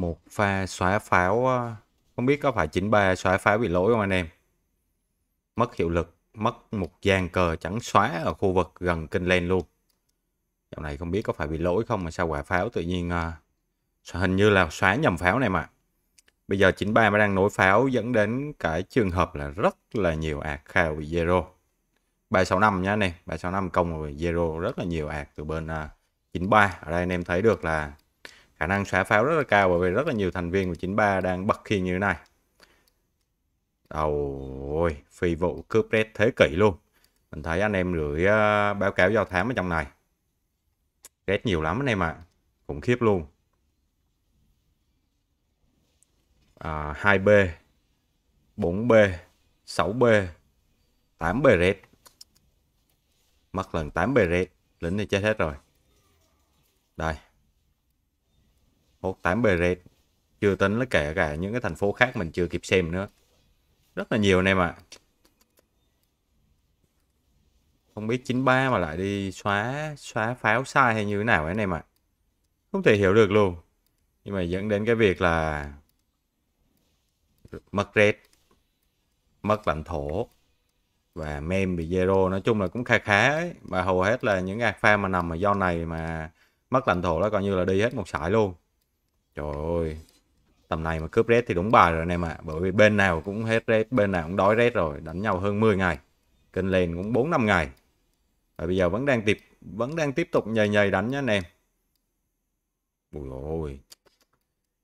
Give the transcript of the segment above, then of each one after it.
một pha xóa pháo ờ, không biết có phải 93 xóa pháo bị lỗi không anh em mất hiệu lực mất một dàn cờ chẳng xóa ở khu vực gần kênh len luôn dạo này không biết có phải bị lỗi không mà sao quả pháo tự nhiên ờ, hình như là xóa nhầm pháo này mà bây giờ 93 mới đang nối pháo dẫn đến cái trường hợp là rất là nhiều ạc khao bị zero 365 nhá anh em 365 công rồi zero rất là nhiều ạc từ bên uh, ờ, 93 ở đây anh em thấy được là khả năng xả pháo rất là cao bởi vì rất là nhiều thành viên của 93 đang bật khi như thế này ôi phi vụ cướp red thế kỷ luôn mình thấy anh em gửi à, báo cáo do thám ở trong này red nhiều lắm anh em ạ à. khủng khiếp luôn à, 2B 4B 6B 8B red mất lần 8B red lính thì chết hết rồi đây một tám bề rệt chưa tính là kể cả những cái thành phố khác mình chưa kịp xem nữa rất là nhiều anh em ạ không biết 93 mà lại đi xóa xóa pháo sai hay như thế nào ấy, anh em ạ không thể hiểu được luôn nhưng mà dẫn đến cái việc là mất red mất lãnh thổ và mem bị zero nói chung là cũng khá khá mà hầu hết là những alpha mà nằm ở do này mà mất lãnh thổ nó coi như là đi hết một sải luôn Trời ơi Tầm này mà cướp red thì đúng bài rồi anh em ạ à. Bởi vì bên nào cũng hết red Bên nào cũng đói red rồi Đánh nhau hơn 10 ngày Kênh lên cũng 4 năm ngày Và bây giờ vẫn đang tiếp Vẫn đang tiếp tục nhầy nhầy đánh nhá anh em Ui ôi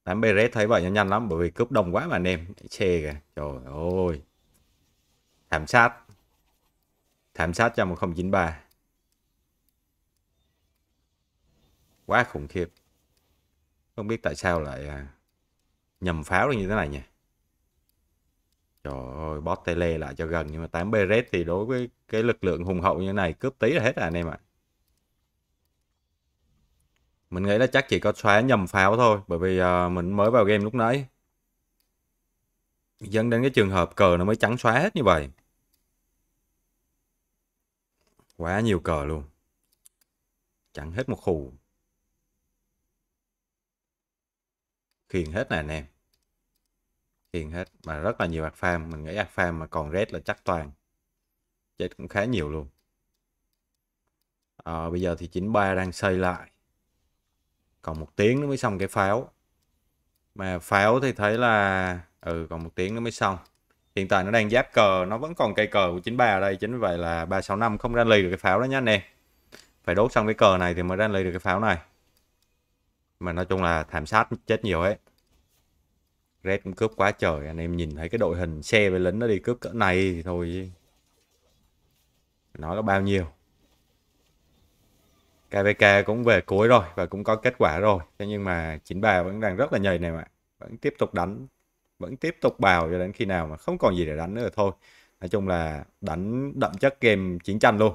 bê Perez thấy vậy nhanh lắm bởi vì cướp đông quá mà anh em. Xe kìa. Trời ơi. Thảm sát. Thảm sát cho 1093. Quá khủng khiếp không biết tại sao lại à, nhầm pháo như thế này nhỉ? trời ơi bót tay lê lại cho gần nhưng mà 8 beret thì đối với cái lực lượng hùng hậu như thế này cướp tí là hết rồi à, anh em ạ mình nghĩ là chắc chỉ có xóa nhầm pháo thôi bởi vì à, mình mới vào game lúc nãy dẫn đến cái trường hợp cờ nó mới trắng xóa hết như vậy quá nhiều cờ luôn chẳng hết một khu khiên hết nè anh em khiên hết mà rất là nhiều ạc farm mình nghĩ ạc farm mà còn red là chắc toàn chết cũng khá nhiều luôn à, bây giờ thì 93 đang xây lại còn một tiếng nữa mới xong cái pháo mà pháo thì thấy là ừ còn một tiếng nữa mới xong hiện tại nó đang giáp cờ nó vẫn còn cây cờ của 93 ở đây chính vì vậy là 365 không ra lì được cái pháo đó nhá anh em phải đốt xong cái cờ này thì mới ra lì được cái pháo này mà nói chung là thảm sát chết nhiều ấy Red cũng cướp quá trời anh em nhìn thấy cái đội hình xe với lính nó đi cướp cỡ này thì thôi chứ nói là bao nhiêu KVK cũng về cuối rồi và cũng có kết quả rồi thế nhưng mà 93 vẫn đang rất là nhầy này mà vẫn tiếp tục đánh vẫn tiếp tục bào cho đến khi nào mà không còn gì để đánh nữa thôi nói chung là đánh đậm chất game chiến tranh luôn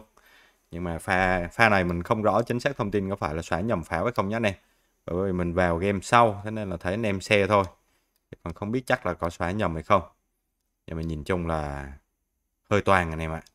nhưng mà pha pha này mình không rõ chính xác thông tin có phải là xóa nhầm pháo hay không nhé anh em bởi vì mình vào game sau thế nên là thấy anh em xe thôi còn không biết chắc là có xóa nhầm hay không nhưng mà nhìn chung là hơi toàn anh em ạ